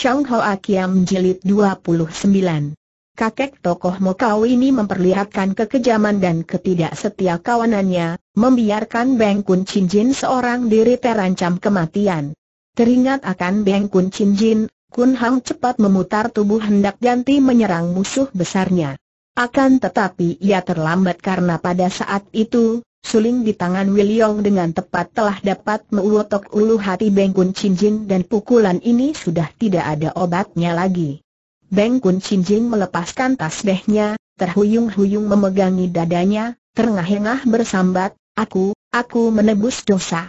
Chang Ho Kiam Jilid 29 Kakek tokoh Mokau ini memperlihatkan kekejaman dan ketidaksetia kawanannya, membiarkan Beng Kun Chin Jin seorang diri terancam kematian. Teringat akan Beng Kun Chin Jin, Kun Hang cepat memutar tubuh hendak ganti menyerang musuh besarnya. Akan tetapi ia terlambat karena pada saat itu, suling di tangan Wiliong dengan tepat telah dapat meulotok ulu hati Bengkun Cincin dan pukulan ini sudah tidak ada obatnya lagi. Bengkun Cincin melepaskan tasbihnya, terhuyung-huyung memegangi dadanya, terengah-engah bersambat, aku, aku menebus dosa.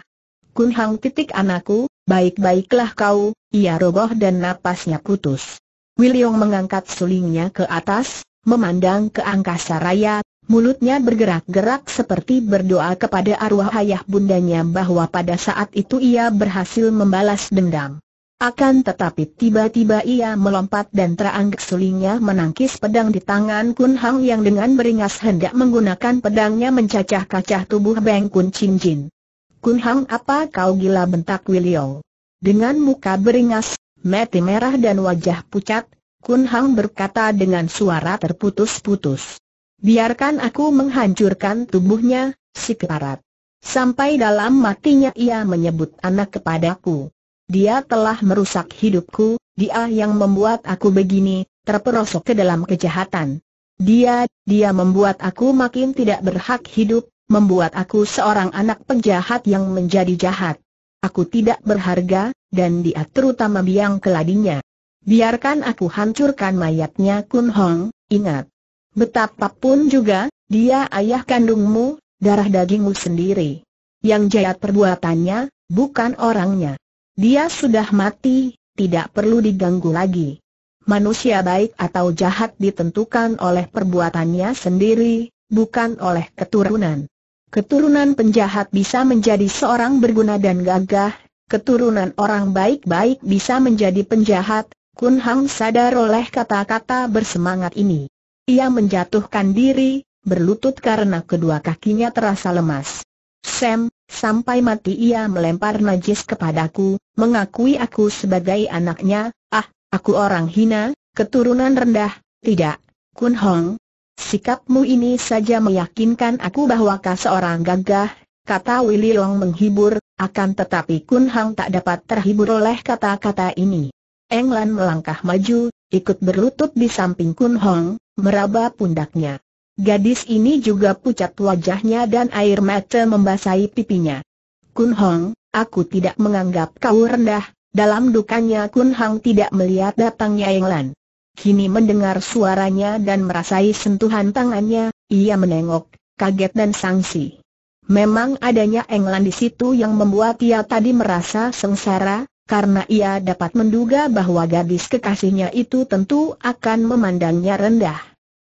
Kun titik anakku, baik-baiklah kau, ia roboh dan napasnya putus. Wiliong mengangkat sulingnya ke atas, Memandang ke angkasa raya, mulutnya bergerak-gerak seperti berdoa kepada arwah ayah bundanya bahwa pada saat itu ia berhasil membalas dendam. Akan tetapi tiba-tiba ia melompat dan terangkat sulingnya menangkis pedang di tangan Kun Hang yang dengan beringas hendak menggunakan pedangnya mencacah kacah tubuh Beng Kun Chin Jin. Kun Hang apa kau gila bentak Wiliau? Dengan muka beringas, mati merah dan wajah pucat, Kun Hang berkata dengan suara terputus-putus. Biarkan aku menghancurkan tubuhnya, si keparat. Sampai dalam matinya ia menyebut anak kepadaku. Dia telah merusak hidupku, dia yang membuat aku begini, terperosok ke dalam kejahatan. Dia, dia membuat aku makin tidak berhak hidup, membuat aku seorang anak penjahat yang menjadi jahat. Aku tidak berharga, dan dia terutama biang keladinya. Biarkan aku hancurkan mayatnya Kun Hong, ingat. Betapapun juga, dia ayah kandungmu, darah dagingmu sendiri. Yang jahat perbuatannya, bukan orangnya. Dia sudah mati, tidak perlu diganggu lagi. Manusia baik atau jahat ditentukan oleh perbuatannya sendiri, bukan oleh keturunan. Keturunan penjahat bisa menjadi seorang berguna dan gagah, keturunan orang baik-baik bisa menjadi penjahat, Kun Hang sadar oleh kata-kata bersemangat ini. Ia menjatuhkan diri, berlutut karena kedua kakinya terasa lemas. Sam, sampai mati ia melempar najis kepadaku, mengakui aku sebagai anaknya, ah, aku orang hina, keturunan rendah, tidak, Kun Hong. Sikapmu ini saja meyakinkan aku bahwa kau seorang gagah, kata Willy Long menghibur, akan tetapi Kun Hong tak dapat terhibur oleh kata-kata ini. Englan melangkah maju, ikut berlutut di samping Kun Hong, meraba pundaknya. Gadis ini juga pucat wajahnya dan air mata membasahi pipinya. Kun Hong, aku tidak menganggap kau rendah, dalam dukanya Kun Hong tidak melihat datangnya Englan. Kini mendengar suaranya dan merasai sentuhan tangannya, ia menengok, kaget dan sangsi. Memang adanya Englan di situ yang membuat ia tadi merasa sengsara, karena ia dapat menduga bahwa gadis kekasihnya itu tentu akan memandangnya rendah.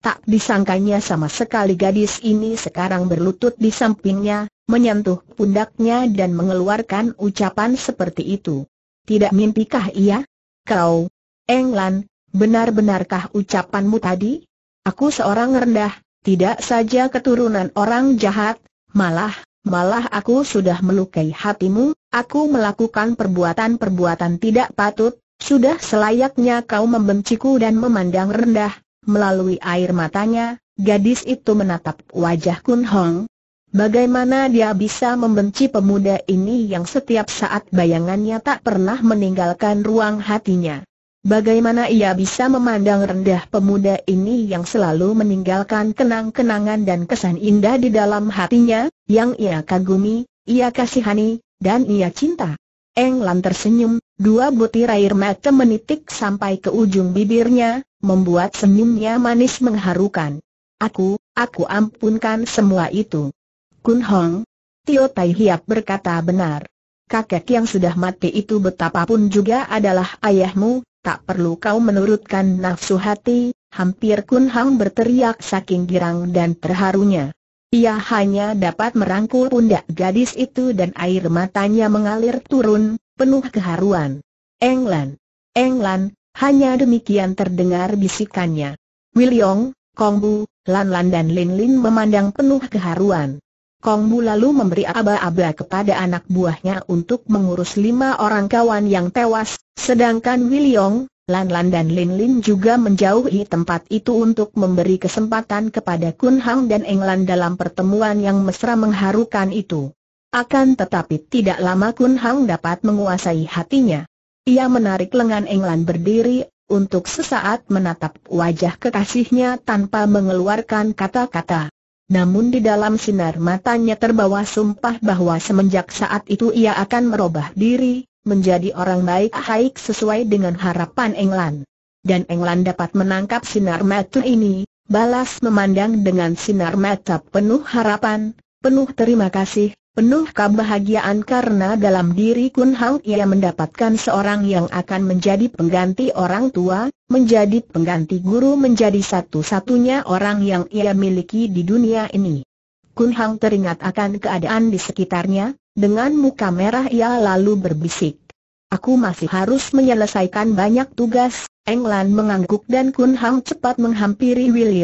Tak disangkanya sama sekali gadis ini sekarang berlutut di sampingnya, menyentuh pundaknya dan mengeluarkan ucapan seperti itu. Tidak mimpikah ia? Kau, Englan, benar-benarkah ucapanmu tadi? Aku seorang rendah, tidak saja keturunan orang jahat, malah malah aku sudah melukai hatimu, aku melakukan perbuatan-perbuatan tidak patut, sudah selayaknya kau membenciku dan memandang rendah, melalui air matanya, gadis itu menatap wajah Kun Hong. Bagaimana dia bisa membenci pemuda ini yang setiap saat bayangannya tak pernah meninggalkan ruang hatinya? Bagaimana ia bisa memandang rendah pemuda ini yang selalu meninggalkan kenang-kenangan dan kesan indah di dalam hatinya, yang ia kagumi, ia kasihani, dan ia cinta. Eng Englan tersenyum, dua butir air mata menitik sampai ke ujung bibirnya, membuat senyumnya manis mengharukan. Aku, aku ampunkan semua itu. Kun Hong, Tio Tai Hiap berkata benar kakek yang sudah mati itu betapapun juga adalah ayahmu, tak perlu kau menurutkan nafsu hati, hampir Kun Hang berteriak saking girang dan terharunya. Ia hanya dapat merangkul pundak gadis itu dan air matanya mengalir turun, penuh keharuan. Englan, Englan, hanya demikian terdengar bisikannya. Wiliong, Kongbu, Lan Lan dan Lin memandang penuh keharuan. Kongmu lalu memberi aba-aba kepada anak buahnya untuk mengurus lima orang kawan yang tewas, sedangkan Wiliong, Lan Lan dan Lin Lin juga menjauhi tempat itu untuk memberi kesempatan kepada Kun Hang dan Eng Lan dalam pertemuan yang mesra mengharukan itu. Akan tetapi tidak lama Kun Hang dapat menguasai hatinya. Ia menarik lengan Eng Lan berdiri, untuk sesaat menatap wajah kekasihnya tanpa mengeluarkan kata-kata. Namun di dalam sinar matanya terbawa sumpah bahwa semenjak saat itu ia akan merubah diri, menjadi orang baik haik sesuai dengan harapan Englan. Dan Englan dapat menangkap sinar mata ini, balas memandang dengan sinar mata penuh harapan, penuh terima kasih, Penuh kebahagiaan karena dalam diri Kun Hau ia mendapatkan seorang yang akan menjadi pengganti orang tua, menjadi pengganti guru menjadi satu-satunya orang yang ia miliki di dunia ini. Kun Hang teringat akan keadaan di sekitarnya, dengan muka merah ia lalu berbisik. Aku masih harus menyelesaikan banyak tugas, Englan mengangguk dan Kun Hang cepat menghampiri Wil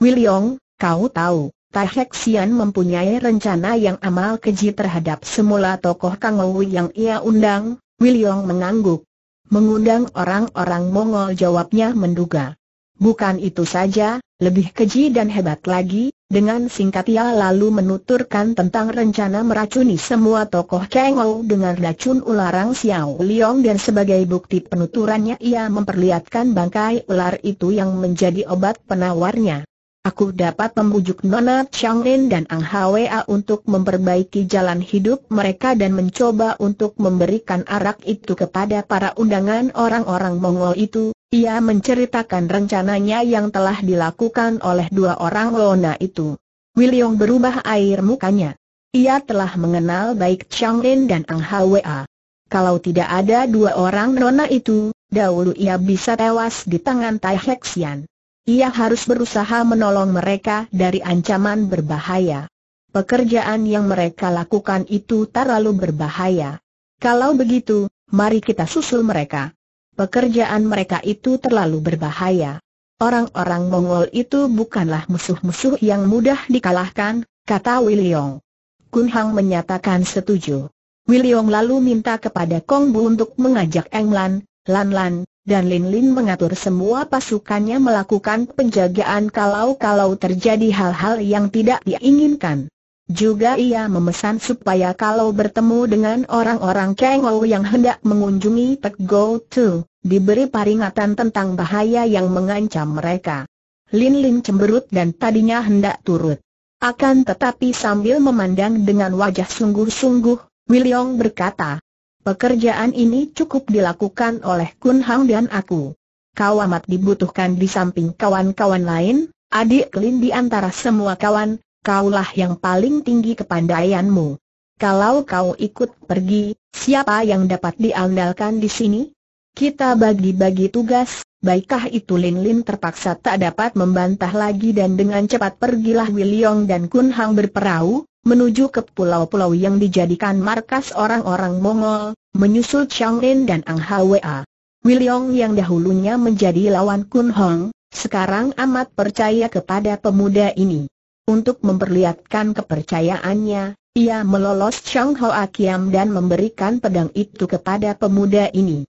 Yong, kau tahu, Tai Sian mempunyai rencana yang amal keji terhadap semula tokoh Kang Wu yang ia undang, William mengangguk. Mengundang orang-orang Mongol jawabnya menduga. Bukan itu saja, lebih keji dan hebat lagi, dengan singkat ia lalu menuturkan tentang rencana meracuni semua tokoh Kang Wu dengan racun ularang Xiao Liong dan sebagai bukti penuturannya ia memperlihatkan bangkai ular itu yang menjadi obat penawarnya aku dapat membujuk Nona Lin dan Ang Hwa untuk memperbaiki jalan hidup mereka dan mencoba untuk memberikan arak itu kepada para undangan orang-orang Mongol itu. Ia menceritakan rencananya yang telah dilakukan oleh dua orang Lona itu. William berubah air mukanya. Ia telah mengenal baik Lin dan Ang Hwa. Kalau tidak ada dua orang Nona itu, dahulu ia bisa tewas di tangan Tai Hexian. Ia harus berusaha menolong mereka dari ancaman berbahaya. Pekerjaan yang mereka lakukan itu terlalu berbahaya. Kalau begitu, mari kita susul mereka. Pekerjaan mereka itu terlalu berbahaya. Orang-orang Mongol itu bukanlah musuh-musuh yang mudah dikalahkan, kata Wiliong. Kun Hang menyatakan setuju. Wiliong lalu minta kepada Kong Bu untuk mengajak Eng Lan, Lan Lan, dan Lin Lin mengatur semua pasukannya melakukan penjagaan kalau-kalau terjadi hal-hal yang tidak diinginkan. Juga ia memesan supaya kalau bertemu dengan orang-orang Kang Ou yang hendak mengunjungi Pek Go Tu, diberi peringatan tentang bahaya yang mengancam mereka. Lin Lin cemberut dan tadinya hendak turut. Akan tetapi sambil memandang dengan wajah sungguh-sungguh, Wiliong berkata, Pekerjaan ini cukup dilakukan oleh Kun Hang dan aku. Kau amat dibutuhkan di samping kawan-kawan lain, adik Lin di antara semua kawan, kaulah yang paling tinggi kepandaianmu. Kalau kau ikut pergi, siapa yang dapat diandalkan di sini? Kita bagi-bagi tugas, Baikkah itu Lin Lin terpaksa tak dapat membantah lagi dan dengan cepat pergilah Wiliong dan Kun Hang berperahu, menuju ke pulau-pulau yang dijadikan markas orang-orang Mongol, menyusul Chang Rin dan Ang Hwa. Wiliong yang dahulunya menjadi lawan Kun Hong, sekarang amat percaya kepada pemuda ini. Untuk memperlihatkan kepercayaannya, ia melolos Chang Ho Akiam dan memberikan pedang itu kepada pemuda ini.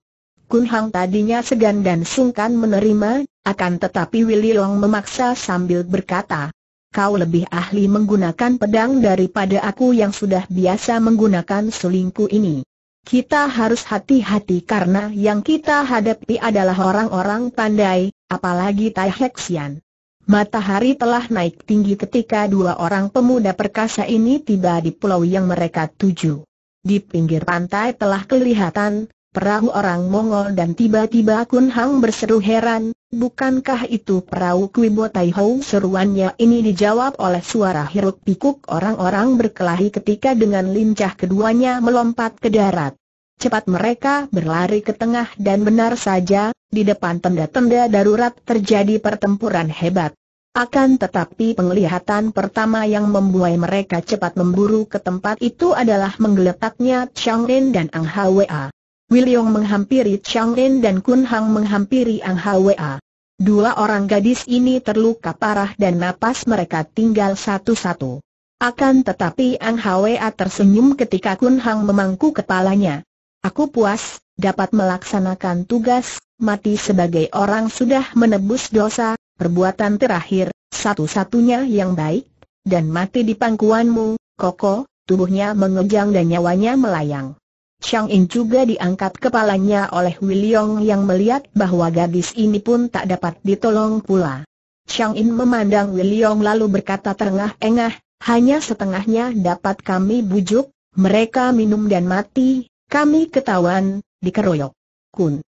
Kun Hong tadinya segan dan sungkan menerima, akan tetapi Willy memaksa sambil berkata, kau lebih ahli menggunakan pedang daripada aku yang sudah biasa menggunakan sulingku ini. Kita harus hati-hati karena yang kita hadapi adalah orang-orang pandai, apalagi Tai Hexian. Matahari telah naik tinggi ketika dua orang pemuda perkasa ini tiba di pulau yang mereka tuju. Di pinggir pantai telah kelihatan, perahu orang Mongol dan tiba-tiba Kun Hang berseru heran, Bukankah itu perahu Kwibo Tai Hou? Seruannya ini dijawab oleh suara hiruk pikuk orang-orang berkelahi ketika dengan lincah keduanya melompat ke darat. Cepat mereka berlari ke tengah dan benar saja, di depan tenda-tenda darurat terjadi pertempuran hebat. Akan tetapi penglihatan pertama yang membuai mereka cepat memburu ke tempat itu adalah menggeletaknya Chang Lin dan Ang Hwa. Wiliong menghampiri Chang Lin dan Kun Hang menghampiri Ang Hwa. Dua orang gadis ini terluka parah dan napas mereka tinggal satu-satu. Akan tetapi Ang Hwa tersenyum ketika Kun Hang memangku kepalanya. Aku puas, dapat melaksanakan tugas, mati sebagai orang sudah menebus dosa, perbuatan terakhir, satu-satunya yang baik, dan mati di pangkuanmu, koko, tubuhnya mengejang dan nyawanya melayang. Chang In juga diangkat kepalanya oleh William yang melihat bahwa gadis ini pun tak dapat ditolong pula. Chang In memandang William lalu berkata terengah-engah, hanya setengahnya dapat kami bujuk, mereka minum dan mati, kami ketahuan, dikeroyok. Kun.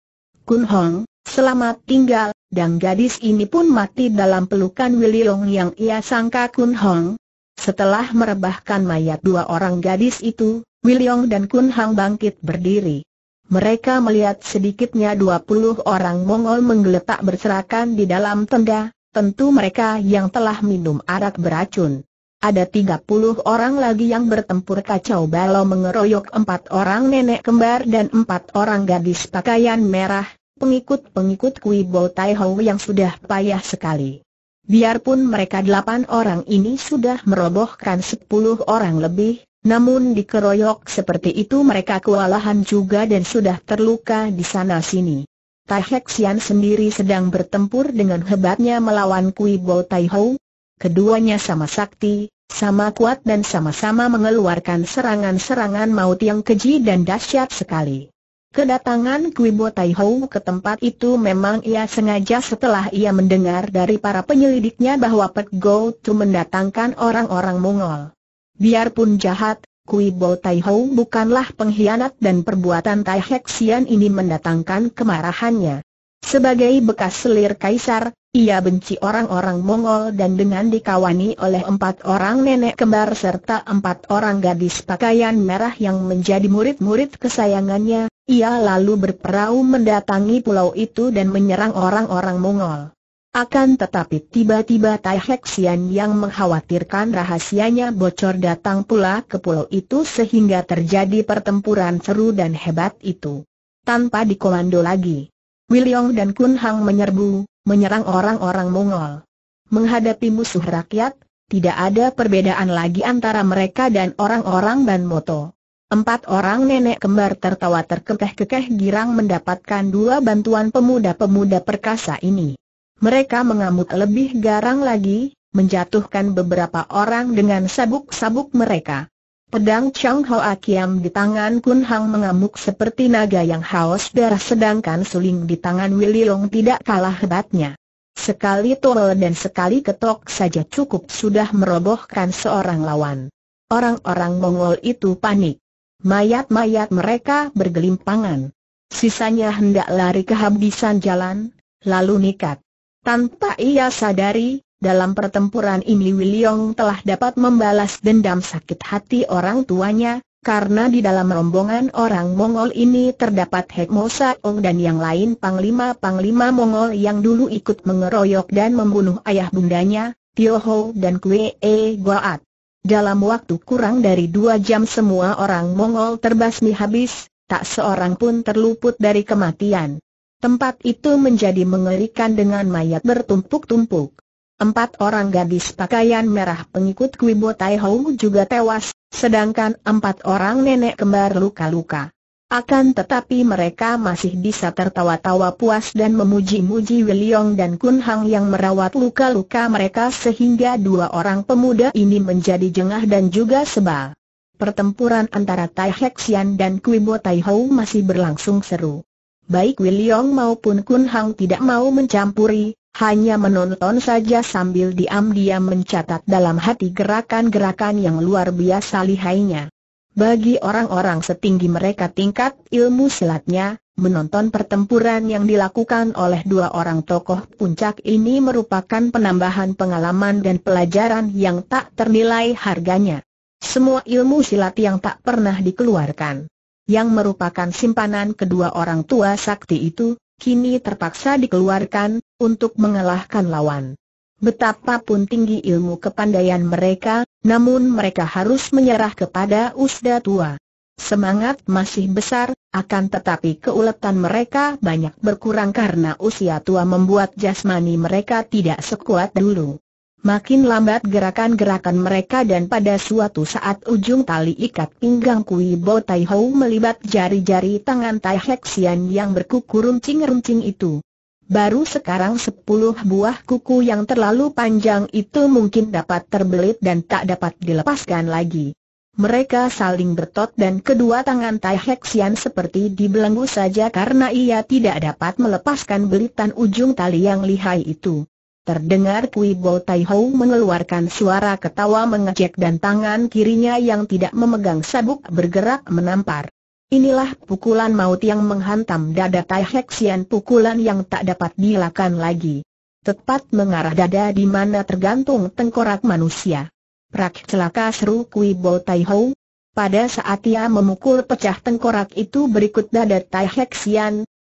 Kun Hong, selamat tinggal, dan gadis ini pun mati dalam pelukan William yang ia sangka Kun Hong. Setelah merebahkan mayat dua orang gadis itu, Wiliong dan Kun Hang bangkit berdiri. Mereka melihat sedikitnya dua puluh orang Mongol menggeletak berserakan di dalam tenda, tentu mereka yang telah minum arak beracun. Ada tiga puluh orang lagi yang bertempur kacau balau mengeroyok empat orang nenek kembar dan empat orang gadis pakaian merah, pengikut-pengikut Kui Bo Tai Ho yang sudah payah sekali. Biarpun mereka delapan orang ini sudah merobohkan sepuluh orang lebih, namun dikeroyok seperti itu mereka kewalahan juga dan sudah terluka di sana-sini. Tai Hek sendiri sedang bertempur dengan hebatnya melawan Kui Bo Tai Ho. Keduanya sama sakti, sama kuat dan sama-sama mengeluarkan serangan-serangan maut yang keji dan dahsyat sekali. Kedatangan Kuibo Tai Ho ke tempat itu memang ia sengaja setelah ia mendengar dari para penyelidiknya bahwa Pek Go Tu mendatangkan orang-orang Mongol. Biarpun jahat, Kui Bo Tai Ho bukanlah pengkhianat dan perbuatan Tai Hek Sian ini mendatangkan kemarahannya. Sebagai bekas selir kaisar, ia benci orang-orang Mongol dan dengan dikawani oleh empat orang nenek kembar serta empat orang gadis pakaian merah yang menjadi murid-murid kesayangannya, ia lalu berperahu mendatangi pulau itu dan menyerang orang-orang Mongol. Akan tetapi tiba-tiba Tai yang mengkhawatirkan rahasianya bocor datang pula ke pulau itu sehingga terjadi pertempuran seru dan hebat itu. Tanpa dikomando lagi, Wiliong dan Kun Hang menyerbu, menyerang orang-orang Mongol. Menghadapi musuh rakyat, tidak ada perbedaan lagi antara mereka dan orang-orang Ban Moto. Empat orang nenek kembar tertawa terkekeh-kekeh girang mendapatkan dua bantuan pemuda-pemuda perkasa ini. Mereka mengamuk lebih garang lagi, menjatuhkan beberapa orang dengan sabuk-sabuk mereka. Pedang Chang Hoa Akiam di tangan Kun Hang mengamuk seperti naga yang haus darah sedangkan suling di tangan Willy Long tidak kalah hebatnya. Sekali tol dan sekali ketok saja cukup sudah merobohkan seorang lawan. Orang-orang Mongol itu panik. Mayat-mayat mereka bergelimpangan. Sisanya hendak lari kehabisan jalan, lalu nikat. Tanpa ia sadari, dalam pertempuran ini Wiliong telah dapat membalas dendam sakit hati orang tuanya, karena di dalam rombongan orang Mongol ini terdapat Hekmo Ong dan yang lain panglima-panglima Mongol yang dulu ikut mengeroyok dan membunuh ayah bundanya, Tio Ho dan Kwe E Goat. Dalam waktu kurang dari dua jam semua orang Mongol terbasmi habis, tak seorang pun terluput dari kematian. Tempat itu menjadi mengerikan dengan mayat bertumpuk-tumpuk. Empat orang gadis pakaian merah pengikut Kuibo Tai juga tewas, sedangkan empat orang nenek kembar luka-luka. Akan tetapi mereka masih bisa tertawa-tawa puas dan memuji-muji Wiliong dan Kun Hang yang merawat luka-luka mereka sehingga dua orang pemuda ini menjadi jengah dan juga sebal. Pertempuran antara Tai Hexian dan Kuibo Tai masih berlangsung seru. Baik Wiliong maupun Kun Hang tidak mau mencampuri, hanya menonton saja sambil diam-diam mencatat dalam hati gerakan-gerakan yang luar biasa lihainya. Bagi orang-orang setinggi mereka tingkat ilmu silatnya, Menonton pertempuran yang dilakukan oleh dua orang tokoh puncak ini merupakan penambahan pengalaman dan pelajaran yang tak ternilai harganya. Semua ilmu silat yang tak pernah dikeluarkan yang merupakan simpanan kedua orang tua sakti itu, kini terpaksa dikeluarkan, untuk mengalahkan lawan. Betapapun tinggi ilmu kepandaian mereka, namun mereka harus menyerah kepada Usda Tua. Semangat masih besar, akan tetapi keuletan mereka banyak berkurang karena usia tua membuat jasmani mereka tidak sekuat dulu. Makin lambat gerakan-gerakan mereka dan pada suatu saat ujung tali ikat pinggang Kui Bo Tai Ho melibat jari-jari tangan Tai Hek Sian yang berkuku runcing-runcing itu. Baru sekarang sepuluh buah kuku yang terlalu panjang itu mungkin dapat terbelit dan tak dapat dilepaskan lagi. Mereka saling bertot dan kedua tangan Tai Hek Sian seperti dibelenggu saja karena ia tidak dapat melepaskan belitan ujung tali yang lihai itu. Terdengar Kui Bo Tai Ho mengeluarkan suara ketawa mengejek dan tangan kirinya yang tidak memegang sabuk bergerak menampar. Inilah pukulan maut yang menghantam dada Tai Hek pukulan yang tak dapat dilakukan lagi. Tepat mengarah dada di mana tergantung tengkorak manusia. Prak celaka seru Kui Bo Tai Ho. Pada saat ia memukul pecah tengkorak itu berikut dada Tai Hek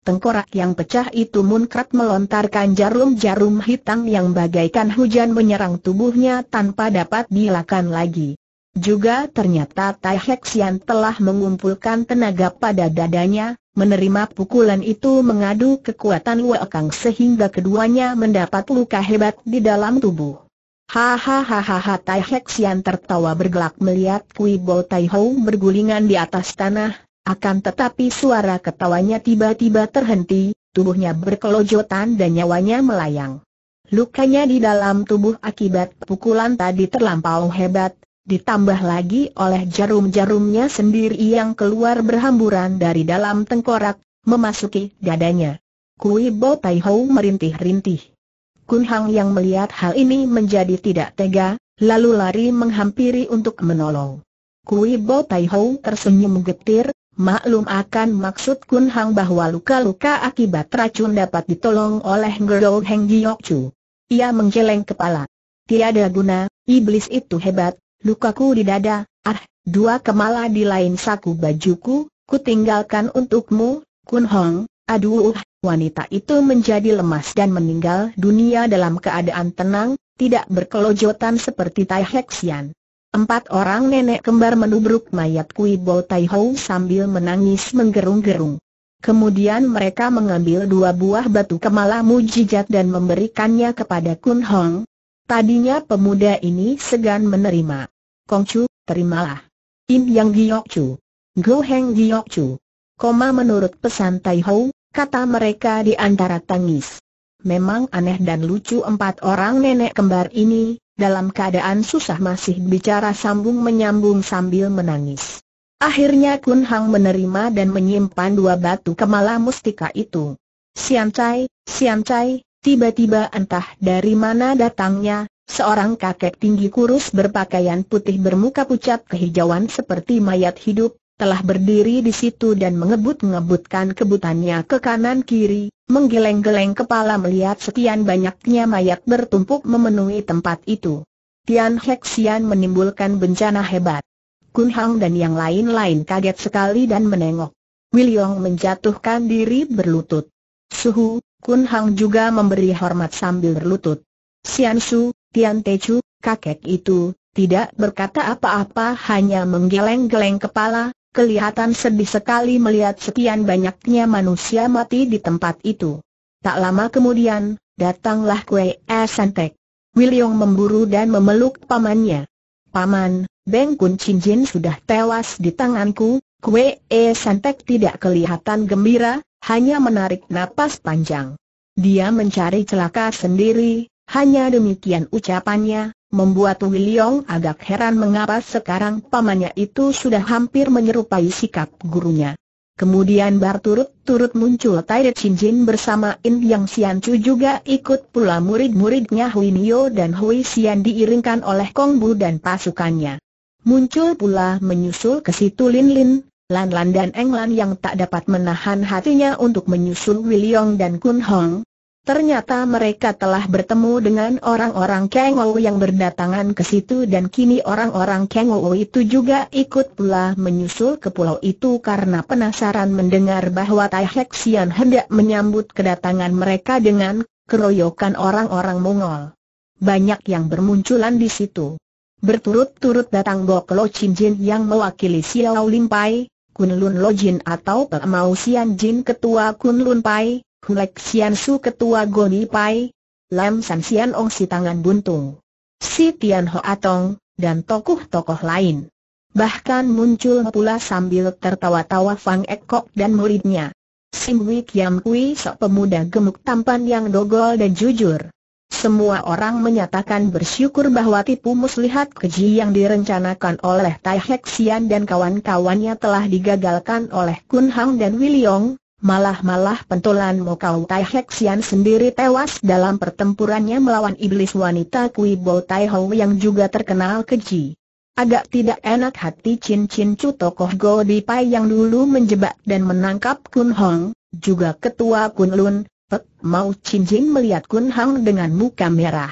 Tengkorak yang pecah itu munkrat melontarkan jarum-jarum hitam yang bagaikan hujan menyerang tubuhnya tanpa dapat dilakukan lagi. Juga ternyata Tai Hexian telah mengumpulkan tenaga pada dadanya, menerima pukulan itu mengadu kekuatan Kang sehingga keduanya mendapat luka hebat di dalam tubuh. Hahaha Tai Hexian tertawa bergelak melihat Kui Bo Tai Hou bergulingan di atas tanah, akan tetapi suara ketawanya tiba-tiba terhenti, tubuhnya berkelojotan dan nyawanya melayang. Lukanya di dalam tubuh akibat pukulan tadi terlampau hebat, ditambah lagi oleh jarum-jarumnya sendiri yang keluar berhamburan dari dalam tengkorak, memasuki dadanya. Kui Bo Tai Ho merintih-rintih. Kun Hang yang melihat hal ini menjadi tidak tega, lalu lari menghampiri untuk menolong. Kui Bo Tai Ho tersenyum getir, Maklum akan maksud Kun Hang bahwa luka-luka akibat racun dapat ditolong oleh Ngero Heng Giyok Chu. Ia menggeleng kepala. Tiada guna, iblis itu hebat, lukaku di dada, ah, dua kemala di lain saku bajuku, ku tinggalkan untukmu, Kun Hong, aduh, wanita itu menjadi lemas dan meninggal dunia dalam keadaan tenang, tidak berkelojotan seperti Tai Hexian. Empat orang nenek kembar menubruk mayat Kui Bo Tai Ho sambil menangis menggerung-gerung. Kemudian mereka mengambil dua buah batu kemala mujijat dan memberikannya kepada Kun Hong. Tadinya pemuda ini segan menerima. Kongcu, terimalah. Im Yang Giok Chu. Go Heng Giok Chu. Koma menurut pesan Tai Ho, kata mereka di antara tangis. Memang aneh dan lucu empat orang nenek kembar ini, dalam keadaan susah masih bicara sambung menyambung sambil menangis. Akhirnya Kun Hang menerima dan menyimpan dua batu kemala mustika itu. Sian Cai, Sian Cai, tiba-tiba entah dari mana datangnya, seorang kakek tinggi kurus berpakaian putih bermuka pucat kehijauan seperti mayat hidup, telah berdiri di situ dan mengebut-ngebutkan kebutannya ke kanan-kiri, menggeleng-geleng kepala melihat sekian banyaknya mayat bertumpuk memenuhi tempat itu. Tian Hexian menimbulkan bencana hebat. Kun Hang dan yang lain-lain kaget sekali dan menengok. William menjatuhkan diri berlutut. Suhu, Kun Hang juga memberi hormat sambil berlutut. Sian Su, Tian Te Chu, kakek itu, tidak berkata apa-apa hanya menggeleng-geleng kepala, kelihatan sedih sekali melihat sekian banyaknya manusia mati di tempat itu. Tak lama kemudian, datanglah Kue Santek. William memburu dan memeluk pamannya. Paman, Beng Kun Chin Jin sudah tewas di tanganku, Kue Santek tidak kelihatan gembira, hanya menarik napas panjang. Dia mencari celaka sendiri, hanya demikian ucapannya, Membuat Wiliong agak heran mengapa sekarang pamannya itu sudah hampir menyerupai sikap gurunya. Kemudian berturut-turut muncul Chin Shinjin bersama In Yang Sian Chu juga ikut pula murid-muridnya Hui Nio dan Hui Sian diiringkan oleh Kong Bu dan pasukannya. Muncul pula menyusul ke situ Lin Lin, Lan Lan dan Eng Lan yang tak dapat menahan hatinya untuk menyusul Wiliong dan Kun Hong, Ternyata mereka telah bertemu dengan orang-orang Kengou yang berdatangan ke situ dan kini orang-orang Kengou itu juga ikut pula menyusul ke pulau itu karena penasaran mendengar bahwa Tai Hek Sian hendak menyambut kedatangan mereka dengan keroyokan orang-orang Mongol. Banyak yang bermunculan di situ. Berturut-turut datang Bok Lo Chin Jin yang mewakili Xiao Lim Pai, Kun Lun Lo Jin atau Pemau Sian Jin ketua Kun Lun Pai, Hulek Sian Su ketua Goni Pai, Lam San Sian Ong si tangan buntung, si Tian Ho Atong, dan tokoh-tokoh lain. Bahkan muncul pula sambil tertawa-tawa Fang Ekok dan muridnya. Sim Wee Kiam Kui sok pemuda gemuk tampan yang dogol dan jujur. Semua orang menyatakan bersyukur bahwa tipu muslihat keji yang direncanakan oleh Tai Hek Sian dan kawan-kawannya telah digagalkan oleh Kun Hang dan Wiliong, Malah-malah pentolan Mokau Tai Hek Sian sendiri tewas dalam pertempurannya melawan iblis wanita Kui Bo Tai Ho yang juga terkenal keji. Agak tidak enak hati Chin Chin Chu tokoh Go Di Pai yang dulu menjebak dan menangkap Kun Hong, juga ketua Kun Lun, Pek Mau Chin Jin melihat Kun Hong dengan muka merah.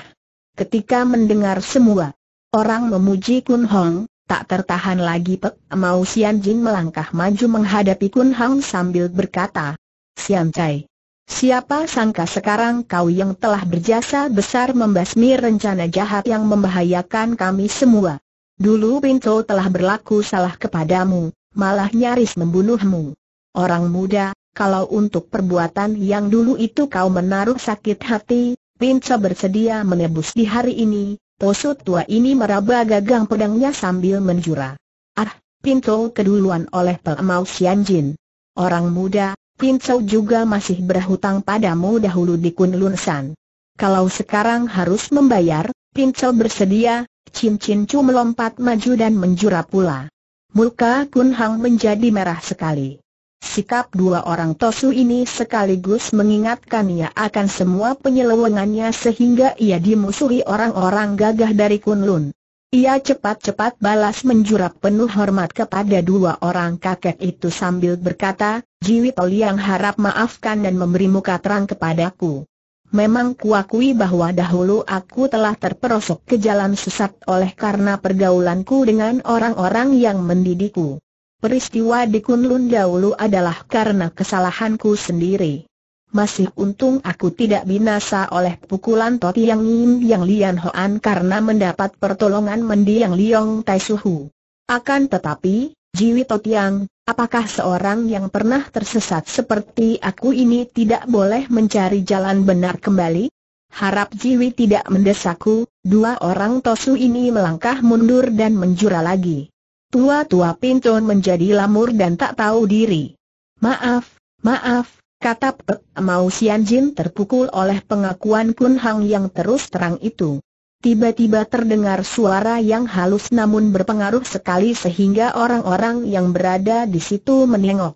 Ketika mendengar semua orang memuji Kun Hong, Tak tertahan lagi Pek Mau Sian Jin melangkah maju menghadapi Kun Hang sambil berkata, Sian Chai, siapa sangka sekarang kau yang telah berjasa besar membasmi rencana jahat yang membahayakan kami semua. Dulu Pinto telah berlaku salah kepadamu, malah nyaris membunuhmu. Orang muda, kalau untuk perbuatan yang dulu itu kau menaruh sakit hati, Pinto bersedia menebus di hari ini, Tosut tua ini meraba gagang pedangnya sambil menjura. Ah, Pinto keduluan oleh Pemau Jin. Orang muda, Pinto juga masih berhutang padamu dahulu di Kunlun San. Kalau sekarang harus membayar, Pinto bersedia, cincin cu melompat maju dan menjura pula. Muka Kun Hang menjadi merah sekali. Sikap dua orang Tosu ini sekaligus mengingatkan ia akan semua penyelewengannya sehingga ia dimusuhi orang-orang gagah dari Kunlun. Ia cepat-cepat balas menjurap penuh hormat kepada dua orang kakek itu sambil berkata, Jiwi Toliang harap maafkan dan memberi muka terang kepadaku. Memang kuakui bahwa dahulu aku telah terperosok ke jalan sesat oleh karena pergaulanku dengan orang-orang yang mendidikku. Peristiwa di Kunlun dahulu adalah karena kesalahanku sendiri. Masih untung aku tidak binasa oleh pukulan Toti yang Yin Yang Lian Hoan karena mendapat pertolongan mendiang Liong Tai Suhu. Akan tetapi, Jiwi Totiang, apakah seorang yang pernah tersesat seperti aku ini tidak boleh mencari jalan benar kembali? Harap Jiwi tidak mendesakku, dua orang Tosu ini melangkah mundur dan menjura lagi. Tua-tua Pinton menjadi lamur dan tak tahu diri. Maaf, maaf, kata Pek Mau Sian Jin terpukul oleh pengakuan Kun Hang yang terus terang itu. Tiba-tiba terdengar suara yang halus namun berpengaruh sekali sehingga orang-orang yang berada di situ menengok.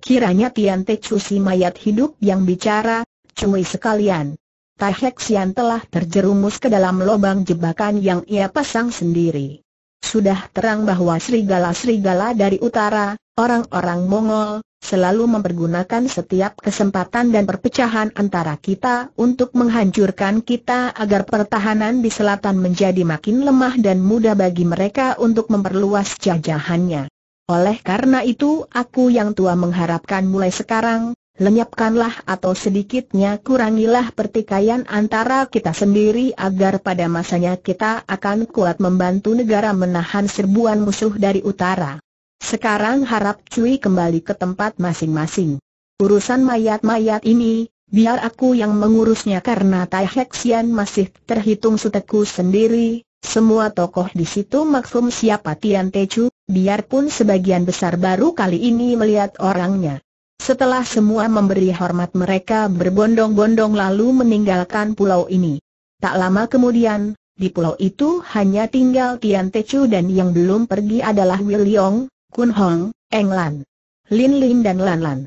Kiranya Tian Te Chu si mayat hidup yang bicara, cuy sekalian. Tahek Sian telah terjerumus ke dalam lubang jebakan yang ia pasang sendiri. Sudah terang bahwa serigala-serigala dari utara, orang-orang Mongol, selalu mempergunakan setiap kesempatan dan perpecahan antara kita untuk menghancurkan kita agar pertahanan di selatan menjadi makin lemah dan mudah bagi mereka untuk memperluas jajahannya. Oleh karena itu aku yang tua mengharapkan mulai sekarang, lenyapkanlah atau sedikitnya kurangilah pertikaian antara kita sendiri agar pada masanya kita akan kuat membantu negara menahan serbuan musuh dari utara. Sekarang harap cuy kembali ke tempat masing-masing. Urusan mayat-mayat ini, biar aku yang mengurusnya karena Tai masih terhitung suteku sendiri, semua tokoh di situ maksum siapa Tian Chu, biarpun sebagian besar baru kali ini melihat orangnya. Setelah semua memberi hormat mereka berbondong-bondong lalu meninggalkan pulau ini. Tak lama kemudian, di pulau itu hanya tinggal Tian Techu dan yang belum pergi adalah Wiliong, Kun Hong, Eng Lan, Lin Lin dan Lan Lan.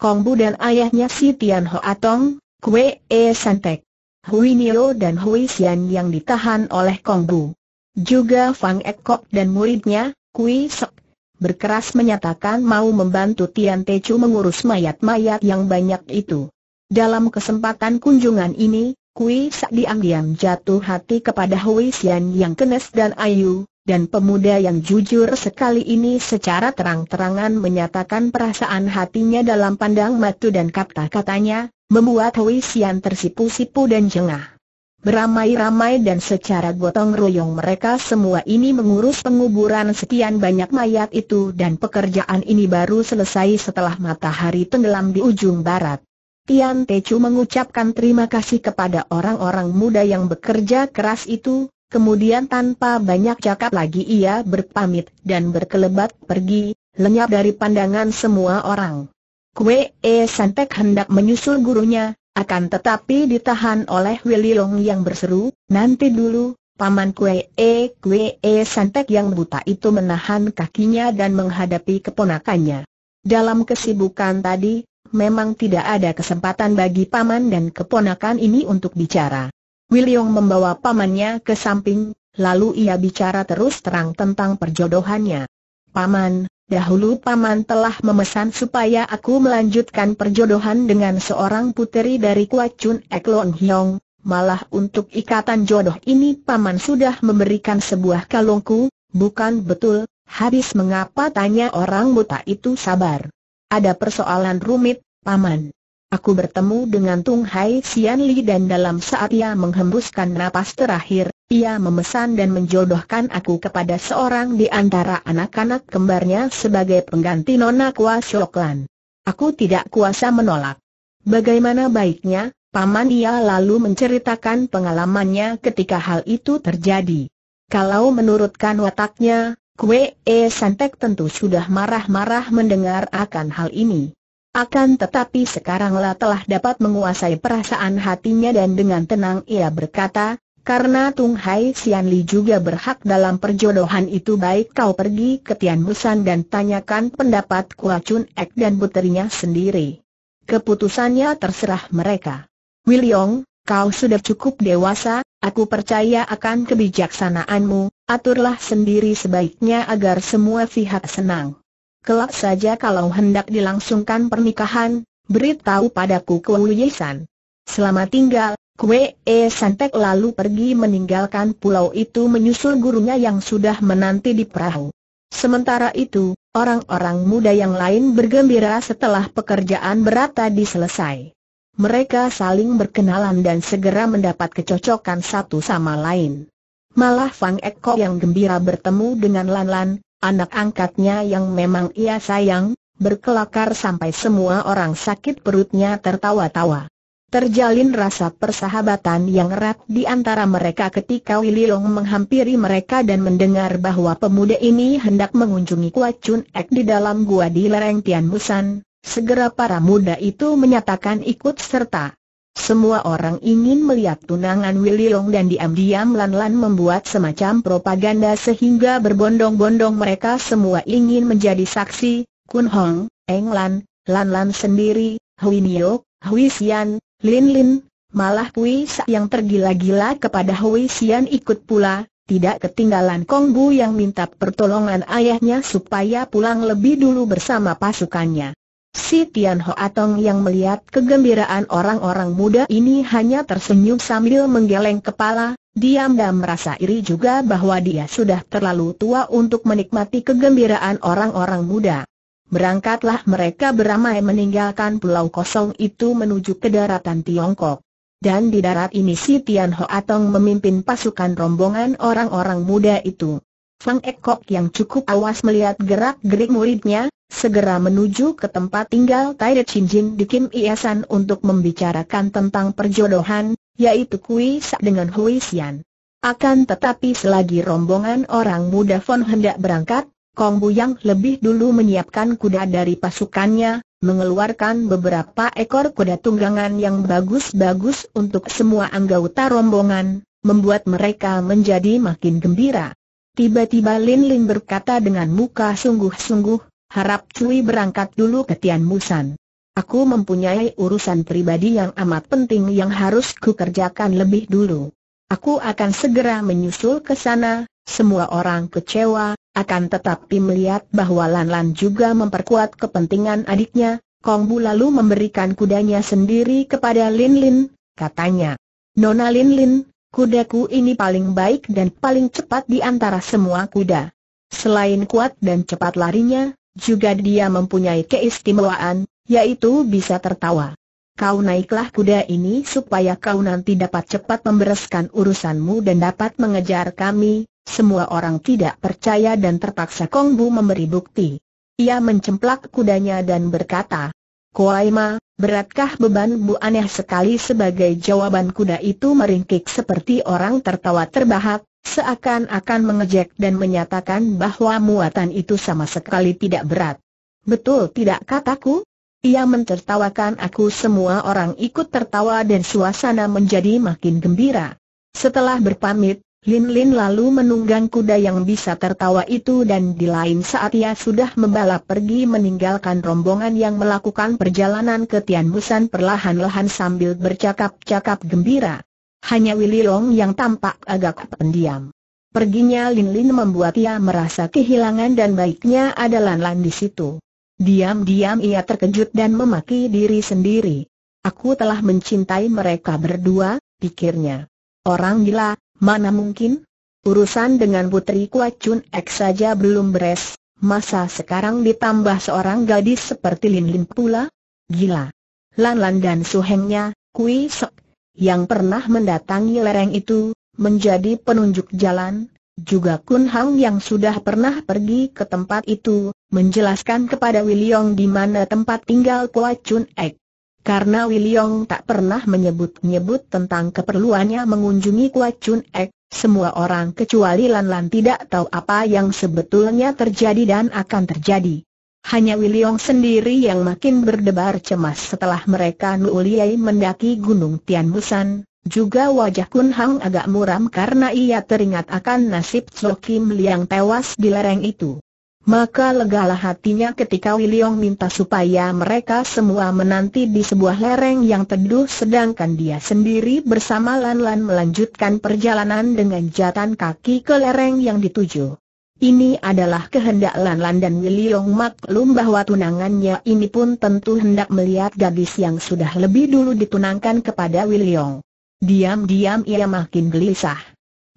Kong Bu dan ayahnya si Tian Ho Atong, Kue E Santek, Hui Nio dan Hui Xian yang ditahan oleh Kong Bu. Juga Fang Ek dan muridnya, Kui Sok berkeras menyatakan mau membantu Tian Tecu mengurus mayat-mayat yang banyak itu. Dalam kesempatan kunjungan ini, Kui Sak diam-diam jatuh hati kepada Hui Xian yang kenes dan ayu, dan pemuda yang jujur sekali ini secara terang-terangan menyatakan perasaan hatinya dalam pandang matu dan kata-katanya, membuat Hui Xian tersipu-sipu dan jengah. Beramai-ramai dan secara gotong royong mereka semua ini mengurus penguburan sekian banyak mayat itu dan pekerjaan ini baru selesai setelah matahari tenggelam di ujung barat. Tian Techu mengucapkan terima kasih kepada orang-orang muda yang bekerja keras itu, kemudian tanpa banyak cakap lagi ia berpamit dan berkelebat pergi, lenyap dari pandangan semua orang. Kue E Santek hendak menyusul gurunya, akan tetapi ditahan oleh Willy Long yang berseru, nanti dulu, Paman Kue E Kue E Santek yang buta itu menahan kakinya dan menghadapi keponakannya. Dalam kesibukan tadi, memang tidak ada kesempatan bagi paman dan keponakan ini untuk bicara. William membawa pamannya ke samping, lalu ia bicara terus terang tentang perjodohannya. Paman, Dahulu paman telah memesan supaya aku melanjutkan perjodohan dengan seorang puteri dari Kuacun Eklon Hyong. Malah untuk ikatan jodoh ini paman sudah memberikan sebuah kalungku, bukan betul, habis mengapa tanya orang buta itu sabar. Ada persoalan rumit, paman. Aku bertemu dengan Tung Hai Sian Li dan dalam saat ia menghembuskan napas terakhir, ia memesan dan menjodohkan aku kepada seorang di antara anak-anak kembarnya sebagai pengganti Nona Kua Shoklan. Aku tidak kuasa menolak. Bagaimana baiknya, Paman ia lalu menceritakan pengalamannya ketika hal itu terjadi. Kalau menurutkan wataknya, Kue E Santek tentu sudah marah-marah mendengar akan hal ini. Akan tetapi sekaranglah telah dapat menguasai perasaan hatinya dan dengan tenang ia berkata, karena Tung Hai Sian Li juga berhak dalam perjodohan itu baik kau pergi ke Tian Musan dan tanyakan pendapat Kua Chun Ek dan puterinya sendiri. Keputusannya terserah mereka. William, kau sudah cukup dewasa, aku percaya akan kebijaksanaanmu, aturlah sendiri sebaiknya agar semua pihak senang. Kelak saja kalau hendak dilangsungkan pernikahan, beritahu padaku Kua Yesan. Selamat tinggal, Kue E Santek lalu pergi meninggalkan pulau itu menyusul gurunya yang sudah menanti di perahu. Sementara itu, orang-orang muda yang lain bergembira setelah pekerjaan berat tadi selesai. Mereka saling berkenalan dan segera mendapat kecocokan satu sama lain. Malah Fang Eko yang gembira bertemu dengan Lan Lan, anak angkatnya yang memang ia sayang, berkelakar sampai semua orang sakit perutnya tertawa-tawa. Terjalin rasa persahabatan yang erat di antara mereka ketika Wililong menghampiri mereka dan mendengar bahwa pemuda ini hendak mengunjungi Kua Chun Ek di dalam gua di lereng Tian Musan, segera para muda itu menyatakan ikut serta. Semua orang ingin melihat tunangan Wililong dan diam-diam Lan-Lan membuat semacam propaganda sehingga berbondong-bondong mereka semua ingin menjadi saksi, Kun Hong, Eng Lan, Lan-Lan sendiri, Hui Nio, Hui Xian, Lin Lin, malah Hui Sa yang tergila-gila kepada Hui Xian ikut pula, tidak ketinggalan Kong Bu yang minta pertolongan ayahnya supaya pulang lebih dulu bersama pasukannya. Si Tian Ho Atong yang melihat kegembiraan orang-orang muda ini hanya tersenyum sambil menggeleng kepala, diam dan merasa iri juga bahwa dia sudah terlalu tua untuk menikmati kegembiraan orang-orang muda. Berangkatlah mereka beramai meninggalkan pulau kosong itu menuju ke daratan Tiongkok. Dan di darat ini si Tian Ho Atong memimpin pasukan rombongan orang-orang muda itu. Fang Ekok yang cukup awas melihat gerak-gerik muridnya, segera menuju ke tempat tinggal Tai Chin Jin di Kim Iasan untuk membicarakan tentang perjodohan, yaitu Kui Sa dengan Hui Xian. Akan tetapi selagi rombongan orang muda Fon hendak berangkat, Kong Buyang lebih dulu menyiapkan kuda dari pasukannya, mengeluarkan beberapa ekor kuda tunggangan yang bagus-bagus untuk semua anggota rombongan, membuat mereka menjadi makin gembira. Tiba-tiba Lin Lin berkata dengan muka sungguh-sungguh, harap Cui berangkat dulu ke Tian Musan. Aku mempunyai urusan pribadi yang amat penting yang harus kerjakan lebih dulu. Aku akan segera menyusul ke sana, semua orang kecewa, akan tetapi melihat bahwa Lan Lan juga memperkuat kepentingan adiknya, Kong Bu lalu memberikan kudanya sendiri kepada Lin Lin, katanya. Nona Lin Lin, kudaku ini paling baik dan paling cepat di antara semua kuda. Selain kuat dan cepat larinya, juga dia mempunyai keistimewaan, yaitu bisa tertawa kau naiklah kuda ini supaya kau nanti dapat cepat membereskan urusanmu dan dapat mengejar kami. Semua orang tidak percaya dan terpaksa Kong Bu memberi bukti. Ia mencemplak kudanya dan berkata, Koaima, beratkah beban Bu aneh sekali sebagai jawaban kuda itu meringkik seperti orang tertawa terbahak, seakan-akan mengejek dan menyatakan bahwa muatan itu sama sekali tidak berat. Betul tidak kataku? Ia mentertawakan aku semua orang ikut tertawa dan suasana menjadi makin gembira. Setelah berpamit, Lin Lin lalu menunggang kuda yang bisa tertawa itu dan di lain saat ia sudah membalap pergi meninggalkan rombongan yang melakukan perjalanan ke Tian Busan perlahan-lahan sambil bercakap-cakap gembira. Hanya Wililong yang tampak agak pendiam. Perginya Lin Lin membuat ia merasa kehilangan dan baiknya adalah Lan Lan di situ. Diam-diam ia terkejut dan memaki diri sendiri. Aku telah mencintai mereka berdua, pikirnya. Orang gila, mana mungkin? Urusan dengan putri Chun X saja belum beres, masa sekarang ditambah seorang gadis seperti Lin Lin pula? Gila. Lan Lan dan suhengnya, Kui Sek, yang pernah mendatangi lereng itu, menjadi penunjuk jalan, juga Kun Hang yang sudah pernah pergi ke tempat itu, menjelaskan kepada Wiliong di mana tempat tinggal Kua Chun Ek. Karena Wiliong tak pernah menyebut-nyebut tentang keperluannya mengunjungi Kua Chun Ek, semua orang kecuali Lan Lan tidak tahu apa yang sebetulnya terjadi dan akan terjadi. Hanya Wiliong sendiri yang makin berdebar cemas setelah mereka Nuuliai mendaki Gunung Tian Musan. Juga wajah Kun Hang agak muram karena ia teringat akan nasib Cho Kim Liang tewas di lereng itu. Maka legalah hatinya ketika Wiliong minta supaya mereka semua menanti di sebuah lereng yang teduh sedangkan dia sendiri bersama Lan Lan melanjutkan perjalanan dengan jatan kaki ke lereng yang dituju. Ini adalah kehendak Lan Lan dan Wiliong maklum bahwa tunangannya ini pun tentu hendak melihat gadis yang sudah lebih dulu ditunangkan kepada Wiliong. Diam-diam ia makin gelisah.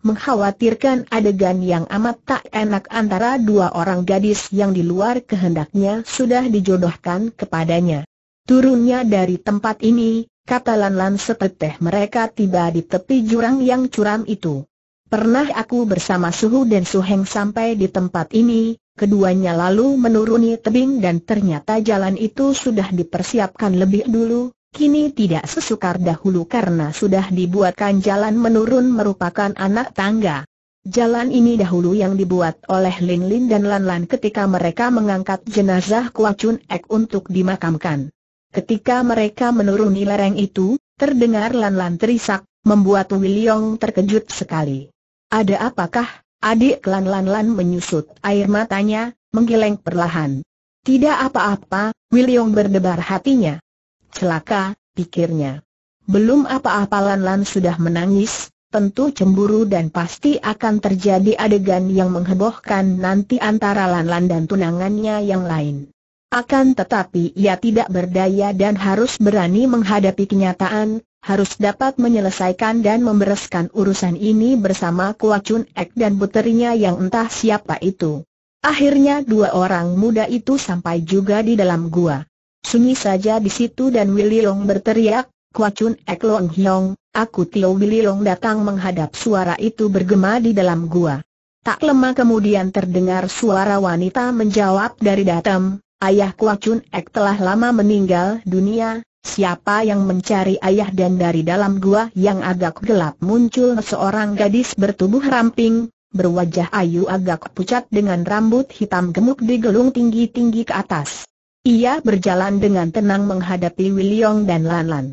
Mengkhawatirkan adegan yang amat tak enak antara dua orang gadis yang di luar kehendaknya sudah dijodohkan kepadanya. Turunnya dari tempat ini, kata Lanlan seteteh mereka tiba di tepi jurang yang curam itu. Pernah aku bersama Suhu dan Suheng sampai di tempat ini, keduanya lalu menuruni tebing dan ternyata jalan itu sudah dipersiapkan lebih dulu, kini tidak sesukar dahulu karena sudah dibuatkan jalan menurun merupakan anak tangga. Jalan ini dahulu yang dibuat oleh Lin Lin dan Lan Lan ketika mereka mengangkat jenazah Kuacun Chun Ek untuk dimakamkan. Ketika mereka menuruni lereng itu, terdengar Lan Lan terisak, membuat Wiliong terkejut sekali. Ada apakah? Adik Lan Lan Lan menyusut air matanya, menggeleng perlahan. Tidak apa-apa, Wiliong berdebar hatinya celaka, pikirnya. Belum apa-apa Lan Lan sudah menangis, tentu cemburu dan pasti akan terjadi adegan yang menghebohkan nanti antara Lan Lan dan tunangannya yang lain. Akan tetapi ia tidak berdaya dan harus berani menghadapi kenyataan, harus dapat menyelesaikan dan membereskan urusan ini bersama Kuacun Ek dan puterinya yang entah siapa itu. Akhirnya dua orang muda itu sampai juga di dalam gua. Sunyi saja di situ dan Willy Long berteriak, Chun Ek Long Hyong, aku Tio Willy Long datang menghadap suara itu bergema di dalam gua. Tak lama kemudian terdengar suara wanita menjawab dari datam, Ayah Kwa Chun Ek telah lama meninggal dunia, siapa yang mencari ayah dan dari dalam gua yang agak gelap muncul seorang gadis bertubuh ramping, berwajah ayu agak pucat dengan rambut hitam gemuk digelung tinggi-tinggi ke atas. Ia berjalan dengan tenang menghadapi Wiliong dan Lan Lan.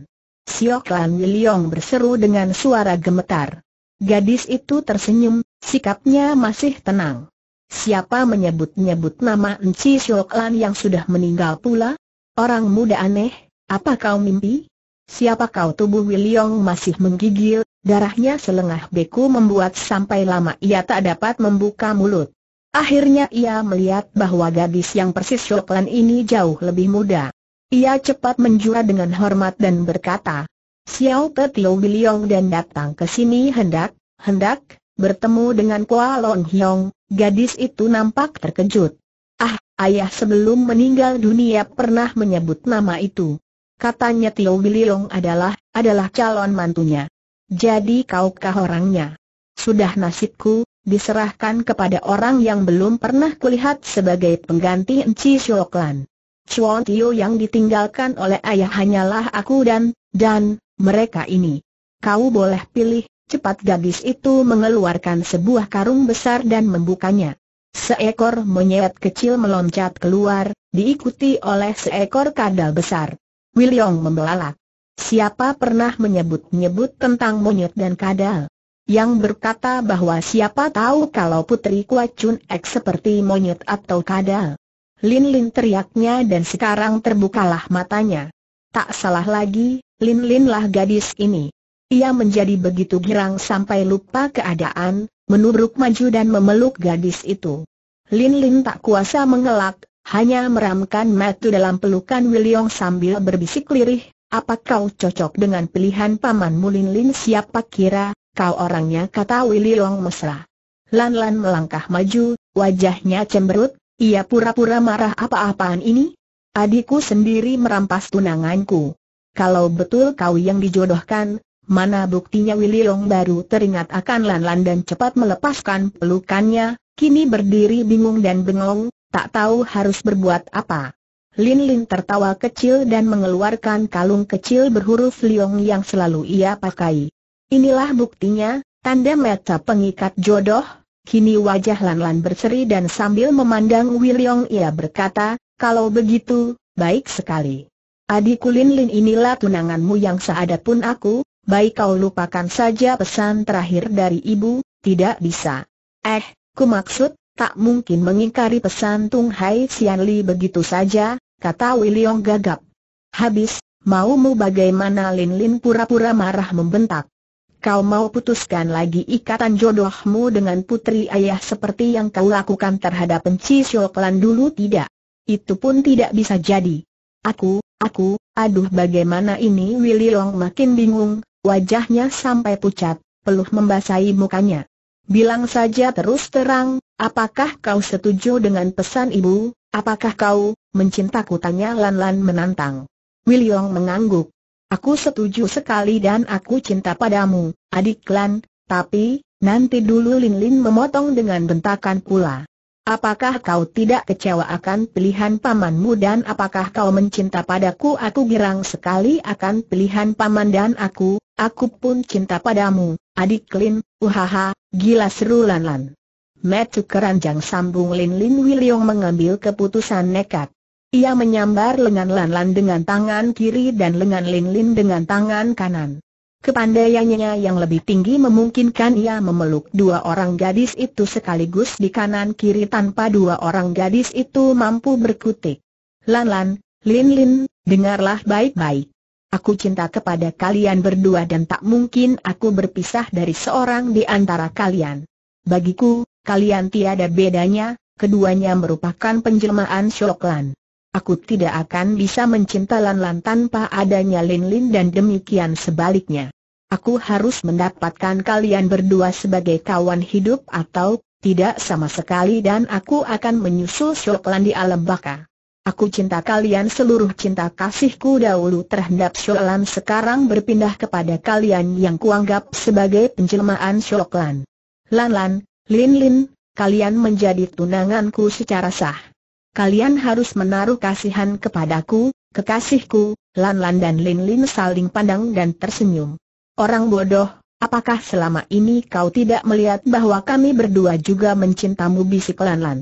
Siok Lan Wiliong berseru dengan suara gemetar. Gadis itu tersenyum, sikapnya masih tenang. Siapa menyebut-nyebut nama Enci Siok Lan yang sudah meninggal pula? Orang muda aneh, apa kau mimpi? Siapa kau tubuh Wiliong masih menggigil, darahnya selengah beku membuat sampai lama ia tak dapat membuka mulut. Akhirnya ia melihat bahwa gadis yang persis Shoklan ini jauh lebih muda. Ia cepat menjura dengan hormat dan berkata, Xiao Te Tio Biliong dan datang ke sini hendak, hendak, bertemu dengan Kua Long Hiong, gadis itu nampak terkejut. Ah, ayah sebelum meninggal dunia pernah menyebut nama itu. Katanya Tio Biliong adalah, adalah calon mantunya. Jadi kaukah orangnya? Sudah nasibku, diserahkan kepada orang yang belum pernah kulihat sebagai pengganti Enci Shoklan. Chuan Tio yang ditinggalkan oleh ayah hanyalah aku dan, dan, mereka ini. Kau boleh pilih, cepat gadis itu mengeluarkan sebuah karung besar dan membukanya. Seekor monyet kecil meloncat keluar, diikuti oleh seekor kadal besar. William membelalak. Siapa pernah menyebut-nyebut tentang monyet dan kadal? yang berkata bahwa siapa tahu kalau putri Kua Chun Ek seperti monyet atau kadal. Lin Lin teriaknya dan sekarang terbukalah matanya. Tak salah lagi, Lin Lin lah gadis ini. Ia menjadi begitu girang sampai lupa keadaan, menubruk maju dan memeluk gadis itu. Lin Lin tak kuasa mengelak, hanya meramkan matu dalam pelukan Wiliong sambil berbisik lirih, apa kau cocok dengan pilihan pamanmu Lin Lin siapa kira, kau orangnya kata Willy Long mesra. Lan-lan melangkah maju, wajahnya cemberut, ia pura-pura marah apa-apaan ini? Adikku sendiri merampas tunanganku. Kalau betul kau yang dijodohkan, mana buktinya Willy Long baru teringat akan Lan-lan dan cepat melepaskan pelukannya, kini berdiri bingung dan bengong, tak tahu harus berbuat apa. Lin Lin tertawa kecil dan mengeluarkan kalung kecil berhuruf Liong yang selalu ia pakai. Inilah buktinya, tanda mata pengikat jodoh, kini wajah Lan-Lan berseri dan sambil memandang Wiliong ia berkata, kalau begitu, baik sekali. Adik Lin Lin inilah tunanganmu yang seadat pun aku, baik kau lupakan saja pesan terakhir dari ibu, tidak bisa. Eh, ku maksud, tak mungkin mengingkari pesan Tung Hai Sian Li begitu saja, kata Wiliong gagap. Habis, maumu bagaimana Lin Lin pura-pura marah membentak kau mau putuskan lagi ikatan jodohmu dengan putri ayah seperti yang kau lakukan terhadap Enci Sioklan dulu tidak? Itu pun tidak bisa jadi. Aku, aku, aduh bagaimana ini Willy Long makin bingung, wajahnya sampai pucat, peluh membasahi mukanya. Bilang saja terus terang, apakah kau setuju dengan pesan ibu, apakah kau, mencintaku tanya Lan Lan menantang. Willy Long mengangguk. Aku setuju sekali dan aku cinta padamu, adik Lan, tapi, nanti dulu Lin Lin memotong dengan bentakan pula. Apakah kau tidak kecewa akan pilihan pamanmu dan apakah kau mencinta padaku? Aku girang sekali akan pilihan paman dan aku, aku pun cinta padamu, adik Lin, uhaha, gila seru Lan Lan. Metu keranjang sambung Lin Lin Wiliong mengambil keputusan nekat. Ia menyambar lengan Lan Lan dengan tangan kiri dan lengan Lin Lin dengan tangan kanan. Kepandaiannya yang lebih tinggi memungkinkan ia memeluk dua orang gadis itu sekaligus di kanan kiri tanpa dua orang gadis itu mampu berkutik. Lan Lan, Lin Lin, dengarlah baik-baik. Aku cinta kepada kalian berdua dan tak mungkin aku berpisah dari seorang di antara kalian. Bagiku, kalian tiada bedanya, keduanya merupakan penjelmaan Shoklan aku tidak akan bisa mencinta Lan Lan tanpa adanya Lin Lin dan demikian sebaliknya. Aku harus mendapatkan kalian berdua sebagai kawan hidup atau tidak sama sekali dan aku akan menyusul Lan di alam baka. Aku cinta kalian seluruh cinta kasihku dahulu terhadap Lan sekarang berpindah kepada kalian yang kuanggap sebagai penjelmaan Lan. Lan Lan, Lin Lin, kalian menjadi tunanganku secara sah kalian harus menaruh kasihan kepadaku, kekasihku, Lan Lan dan Lin Lin saling pandang dan tersenyum. Orang bodoh, apakah selama ini kau tidak melihat bahwa kami berdua juga mencintamu bisik Lan Lan?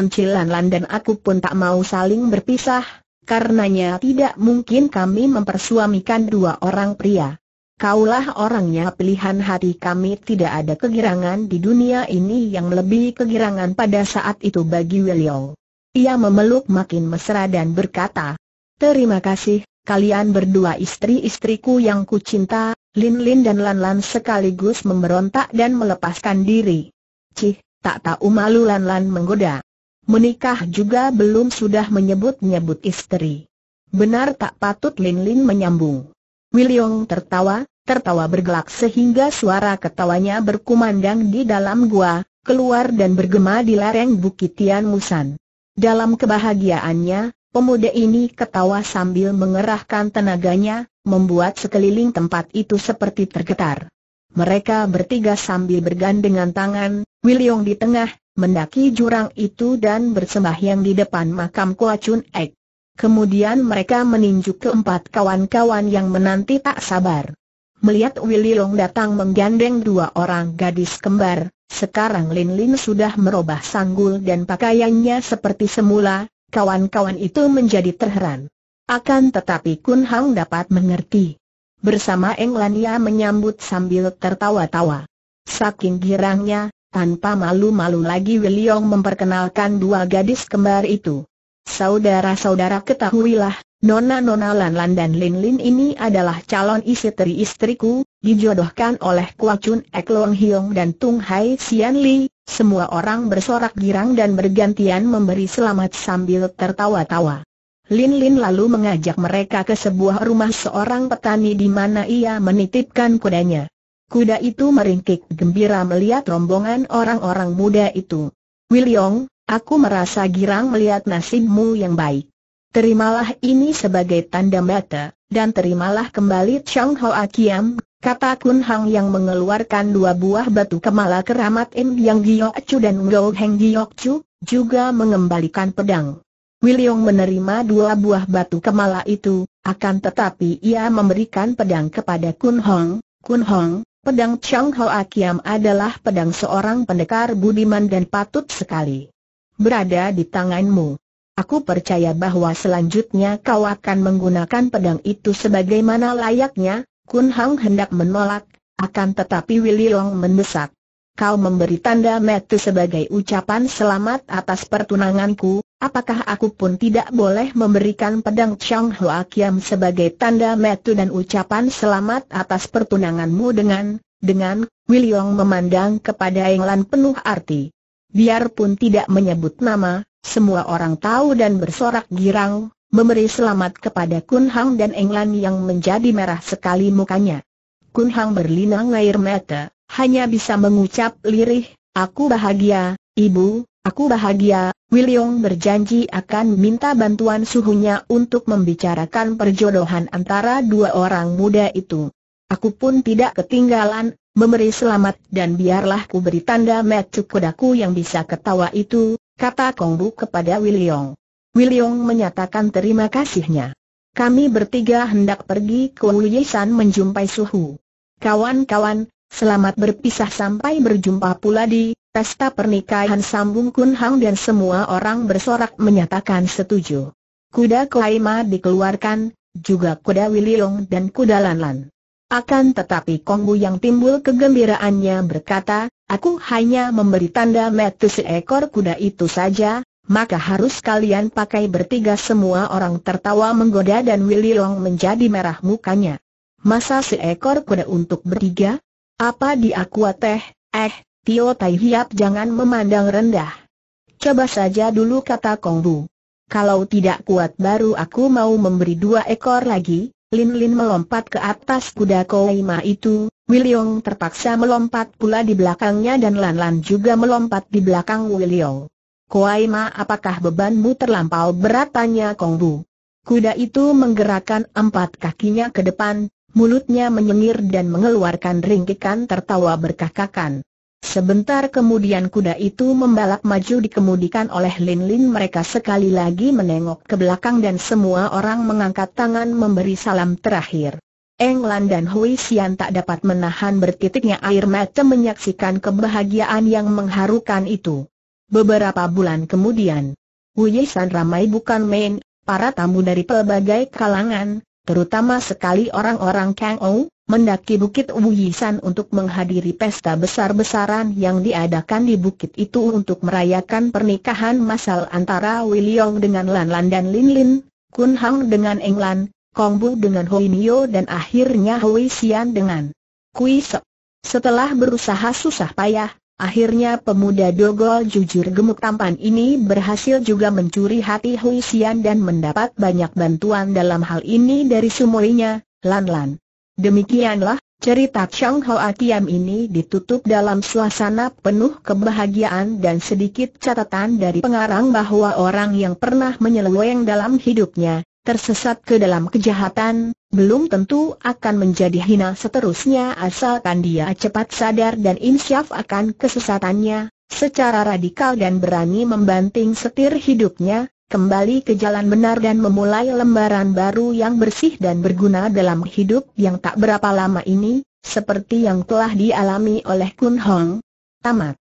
Encil Lan Lan dan aku pun tak mau saling berpisah, karenanya tidak mungkin kami mempersuamikan dua orang pria. Kaulah orangnya pilihan hati kami tidak ada kegirangan di dunia ini yang lebih kegirangan pada saat itu bagi Wiliong. Ia memeluk makin mesra dan berkata, Terima kasih, kalian berdua istri-istriku yang kucinta, Lin Lin dan Lan Lan sekaligus memberontak dan melepaskan diri. Cih, tak tahu malu Lan Lan menggoda. Menikah juga belum sudah menyebut-nyebut istri. Benar tak patut Lin Lin menyambung. Wiliong tertawa, tertawa bergelak sehingga suara ketawanya berkumandang di dalam gua, keluar dan bergema di lereng Bukit Tian Musan. Dalam kebahagiaannya, pemuda ini ketawa sambil mengerahkan tenaganya, membuat sekeliling tempat itu seperti tergetar. Mereka bertiga sambil bergandengan tangan, Wiliong di tengah, mendaki jurang itu dan bersembahyang di depan makam Kua Chun Ek. Kemudian mereka meninju keempat kawan-kawan yang menanti tak sabar. Melihat Wiliong datang menggandeng dua orang gadis kembar, sekarang Lin Lin sudah merubah sanggul dan pakaiannya seperti semula, kawan-kawan itu menjadi terheran. Akan tetapi Kun Hang dapat mengerti. Bersama Lan ia menyambut sambil tertawa-tawa. Saking girangnya, tanpa malu-malu lagi Wiliong memperkenalkan dua gadis kembar itu. Saudara-saudara ketahuilah, Nona Nona Lan Lan dan Lin Lin ini adalah calon istri istriku, dijodohkan oleh Kua Chun Ek Long Hiong dan Tung Hai Sian Li, semua orang bersorak girang dan bergantian memberi selamat sambil tertawa-tawa. Lin Lin lalu mengajak mereka ke sebuah rumah seorang petani di mana ia menitipkan kudanya. Kuda itu meringkik gembira melihat rombongan orang-orang muda itu. Wiliong, aku merasa girang melihat nasibmu yang baik. Terimalah ini sebagai tanda mata, dan terimalah kembali Chang Hoa Kiam, Kata Kun Hang yang mengeluarkan dua buah batu kemala keramat Im Yang Giyok Chu dan Ngo Heng Giyok Chu, juga mengembalikan pedang. William menerima dua buah batu kemala itu, akan tetapi ia memberikan pedang kepada Kun Hong. Kun Hong, pedang Chang Ho Akiam adalah pedang seorang pendekar budiman dan patut sekali. Berada di tanganmu. Aku percaya bahwa selanjutnya kau akan menggunakan pedang itu sebagaimana layaknya, Kun Hang hendak menolak, akan tetapi Willy Long mendesak. Kau memberi tanda metu sebagai ucapan selamat atas pertunanganku, apakah aku pun tidak boleh memberikan pedang Chang Hua Kiam sebagai tanda metu dan ucapan selamat atas pertunanganmu dengan, dengan, Willy Long memandang kepada Englan penuh arti. Biarpun tidak menyebut nama, semua orang tahu dan bersorak girang, memberi selamat kepada Kun Hang dan Englan yang menjadi merah sekali mukanya. Kun Hang berlinang air mata, hanya bisa mengucap lirih, aku bahagia, ibu, aku bahagia, William berjanji akan minta bantuan suhunya untuk membicarakan perjodohan antara dua orang muda itu. Aku pun tidak ketinggalan, memberi selamat dan biarlah ku beri tanda metu kudaku yang bisa ketawa itu, kata Kongbu kepada William. Wiliong menyatakan terima kasihnya. Kami bertiga hendak pergi ke Wuyisan menjumpai suhu. Kawan-kawan, selamat berpisah sampai berjumpa pula di pesta pernikahan Sambung Kun Hang dan semua orang bersorak menyatakan setuju. Kuda Koaima dikeluarkan, juga kuda Wiliong dan kuda Lanlan. Akan tetapi Kongbu yang timbul kegembiraannya berkata, aku hanya memberi tanda metu seekor kuda itu saja, maka harus kalian pakai bertiga semua orang tertawa menggoda dan Willy Long menjadi merah mukanya. Masa seekor kuda untuk bertiga? Apa di aqua teh, eh, Tio Tai Hiap jangan memandang rendah. Coba saja dulu kata Kong Bu. Kalau tidak kuat baru aku mau memberi dua ekor lagi, Lin Lin melompat ke atas kuda Koima itu, Wiliong terpaksa melompat pula di belakangnya dan Lan Lan juga melompat di belakang Wiliong. Kuaima, apakah bebanmu terlampau berat tanya Kongbu. Kuda itu menggerakkan empat kakinya ke depan, mulutnya menyengir dan mengeluarkan ringkikan tertawa berkakakan. Sebentar kemudian kuda itu membalap maju dikemudikan oleh Lin-Lin mereka sekali lagi menengok ke belakang dan semua orang mengangkat tangan memberi salam terakhir. Englan dan Hui Xian tak dapat menahan bertitiknya air mata menyaksikan kebahagiaan yang mengharukan itu. Beberapa bulan kemudian, Wuyisan ramai bukan main, para tamu dari pelbagai kalangan, terutama sekali orang-orang Kang Ou, mendaki Bukit Wuyisan untuk menghadiri pesta besar-besaran yang diadakan di bukit itu untuk merayakan pernikahan masal antara Wiliong dengan Lan Lan dan Lin Lin, Kun Hang dengan Eng Lan, Kong Bu dengan Hoi Nio dan akhirnya Hoi Xian dengan Kui Sek. Setelah berusaha susah payah, Akhirnya pemuda dogol jujur gemuk tampan ini berhasil juga mencuri hati Hui Xian dan mendapat banyak bantuan dalam hal ini dari sumoinya, Lan Lan. Demikianlah, cerita Chang Ho Akiam ini ditutup dalam suasana penuh kebahagiaan dan sedikit catatan dari pengarang bahwa orang yang pernah menyeleweng dalam hidupnya, tersesat ke dalam kejahatan, belum tentu akan menjadi hina seterusnya asalkan dia cepat sadar dan insyaf akan kesesatannya, secara radikal dan berani membanting setir hidupnya, kembali ke jalan benar dan memulai lembaran baru yang bersih dan berguna dalam hidup yang tak berapa lama ini, seperti yang telah dialami oleh Kun Hong. Tamat.